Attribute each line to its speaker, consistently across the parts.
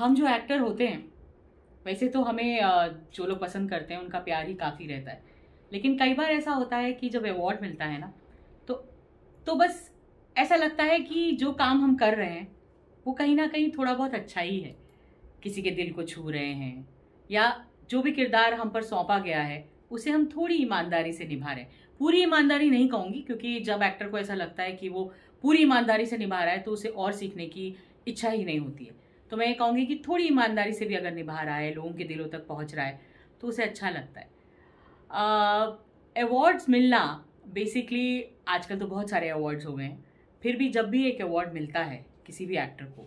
Speaker 1: हम जो एक्टर होते हैं वैसे तो हमें जो लोग पसंद करते हैं उनका प्यार ही काफ़ी रहता है लेकिन कई बार ऐसा होता है कि जब अवॉर्ड मिलता है ना तो तो बस ऐसा लगता है कि जो काम हम कर रहे हैं वो कहीं ना कहीं थोड़ा बहुत अच्छा ही है किसी के दिल को छू रहे हैं या जो भी किरदार हम पर सौंपा गया है उसे हम थोड़ी ईमानदारी से निभा रहे हैं पूरी ईमानदारी नहीं कहूँगी क्योंकि जब एक्टर को ऐसा लगता है कि वो पूरी ईमानदारी से निभा रहा है तो उसे और सीखने की इच्छा ही नहीं होती है तो मैं ये कहूँगी कि थोड़ी ईमानदारी से भी अगर निभा रहा है लोगों के दिलों तक पहुँच रहा है तो उसे अच्छा लगता है अवॉर्ड्स मिलना बेसिकली आजकल तो बहुत सारे अवार्ड्स हो गए हैं फिर भी जब भी एक अवार्ड मिलता है किसी भी एक्टर को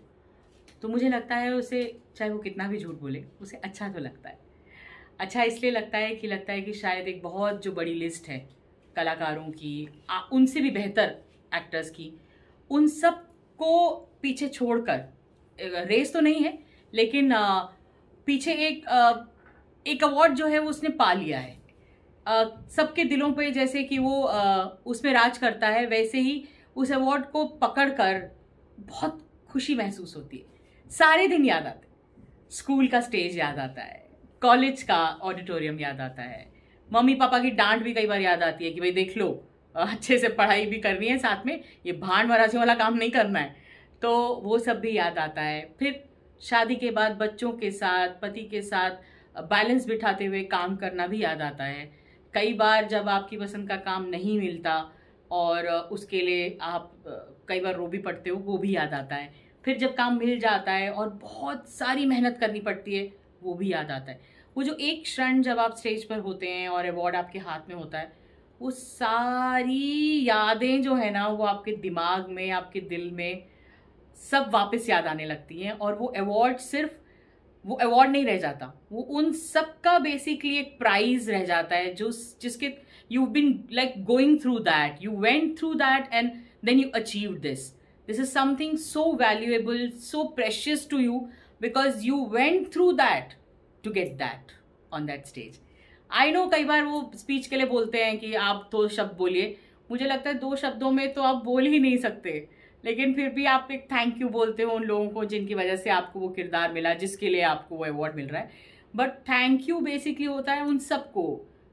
Speaker 1: तो मुझे लगता है उसे चाहे वो कितना भी झूठ बोले उसे अच्छा तो लगता है अच्छा इसलिए लगता है कि लगता है कि शायद एक बहुत जो बड़ी लिस्ट है कलाकारों की आ, उनसे भी बेहतर एक्टर्स की उन सब को पीछे छोड़कर रेस तो नहीं है लेकिन पीछे एक एक अवार्ड जो है वो उसने पा लिया है सबके दिलों पे जैसे कि वो उसमें राज करता है वैसे ही उस अवार्ड को पकड़ कर बहुत खुशी महसूस होती है सारे दिन याद आते स्कूल का स्टेज याद आता है कॉलेज का ऑडिटोरियम याद आता है मम्मी पापा की डांट भी कई बार याद आती है कि भाई देख लो अच्छे से पढ़ाई भी करनी है साथ में ये भांड मराजी वाला काम नहीं करना है तो वो सब भी याद आता है फिर शादी के बाद बच्चों के साथ पति के साथ बैलेंस बिठाते हुए काम करना भी याद आता है कई बार जब आपकी पसंद का काम नहीं मिलता और उसके लिए आप कई बार रो भी पड़ते हो वो भी याद आता है फिर जब काम मिल जाता है और बहुत सारी मेहनत करनी पड़ती है वो भी याद आता है वो जो एक क्षण जब आप स्टेज पर होते हैं और अवार्ड आपके हाथ में होता है वो सारी यादें जो है ना वो आपके दिमाग में आपके दिल में सब वापस याद आने लगती हैं और वो अवार्ड सिर्फ वो अवार्ड नहीं रह जाता वो उन सब का बेसिकली एक प्राइज रह जाता है जो जिसके you been like going through that you went through that and then you achieve this this is something so valuable so precious to you because you went through that to get that on that stage I know कई बार वो speech के लिए बोलते हैं कि आप दो शब्द बोलिए मुझे लगता है दो शब्दों में तो आप बोल ही नहीं सकते लेकिन फिर भी आप एक थैंक यू बोलते हो उन लोगों को जिनकी वजह से आपको वो किरदार मिला जिसके लिए आपको वो अवार्ड मिल रहा है बट थैंक यू बेसिकली होता है उन सबको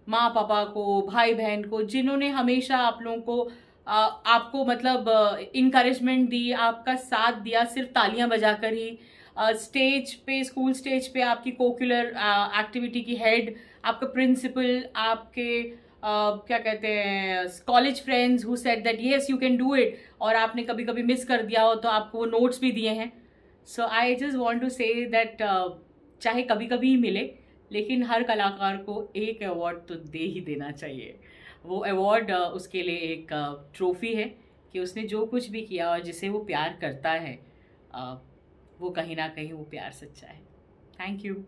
Speaker 1: माँ पापा को भाई बहन को जिन्होंने हमेशा आप लोगों को आ, आपको मतलब इंक्रेजमेंट दी आपका साथ दिया सिर्फ तालियां बजाकर ही स्टेज पे स्कूल स्टेज पे आपकी कोकुलर एक्टिविटी की हेड आपका प्रिंसिपल आपके क्या कहते हैं college friends who said that yes you can do it और आपने कभी कभी मिस कर दिया हो तो आपको वो नोट्स भी दिए हैं so I just want to say that चाहे कभी कभी ही मिले लेकिन हर कलाकार को एक अवार्ड तो दे ही देना चाहिए वो अवार्ड उसके लिए एक ट्रॉफी है कि उसने जो कुछ भी किया और जिसे वो प्यार करता है वो कहीं ना कहीं वो प्यार सच्चा है थैंक यू